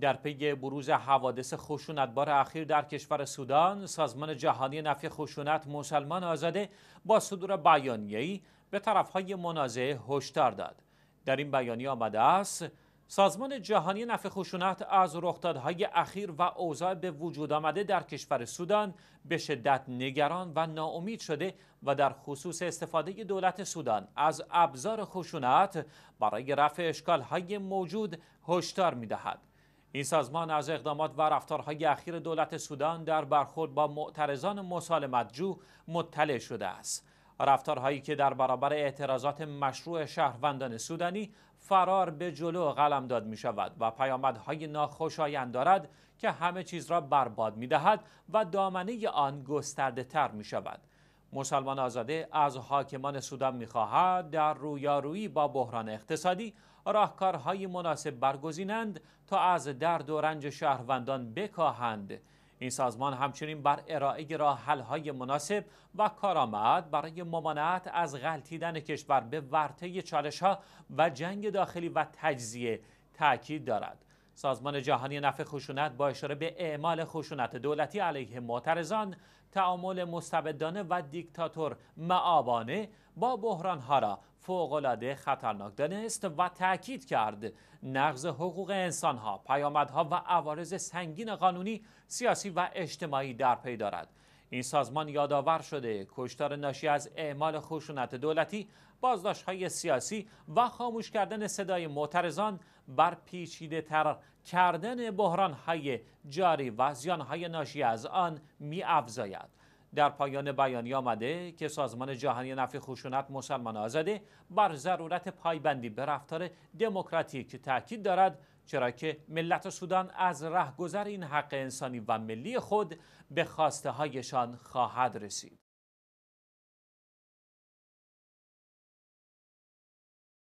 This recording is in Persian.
در پی بروز حوادث خشونتبار اخیر در کشور سودان سازمان جهانی نفی خشونت مسلمان آزاده با صدور بیانیه‌ای به طرفهای منازعه هشدار داد در این بیانیه آمده است سازمان جهانی نفع خشونت از رخدادهای اخیر و اوضاع به وجود آمده در کشور سودان به شدت نگران و ناامید شده و در خصوص استفاده دولت سودان از ابزار خشونت برای رفع اشکالهای موجود هشدار می‌دهد. این سازمان از اقدامات و رفتارهای اخیر دولت سودان در برخورد با معترضان مسالمتجو مطلع شده است رفتارهایی که در برابر اعتراضات مشروع شهروندان سودانی فرار به جلو قلم داد می شود و پیامدهای ناخوشایند دارد که همه چیز را برباد می دهد و دامنه آن گسترده تر می شود. مسلمان آزاده از حاکمان سودان میخواهد در رویارویی با بحران اقتصادی راهکارهای مناسب برگزینند تا از درد و رنج شهروندان بکاهند این سازمان همچنین بر ارائه های مناسب و کارآمد برای ممانعت از غلطیدن کشور به ورطه ها و جنگ داخلی و تجزیه تاکید دارد سازمان جهانی نفع خشونت با اشاره به اعمال خشونت دولتی علیه معترضان تعامل مستبدانه و دیکتاتور معابانه با ها را فوقالعاده خطرناک دانست و تاکید کرد نقض حقوق انسانها پیامدها و عوارض سنگین قانونی سیاسی و اجتماعی در پی دارد این سازمان یادآور شده کشتار ناشی از اعمال خشونت دولتی بازداشت های سیاسی و خاموش کردن صدای معترضان بر پیچیده تر کردن بحران های جاری و زیان های ناشی از آن می افزاید. در پایان بیانی آمده که سازمان جهانی نفی خشونت مسلمان آزاده بر ضرورت پایبندی به رفتار دموکراتیک تاکید دارد چرا که ملت سودان از رهگذر این حق انسانی و ملی خود به خواسته هایشان خواهد رسید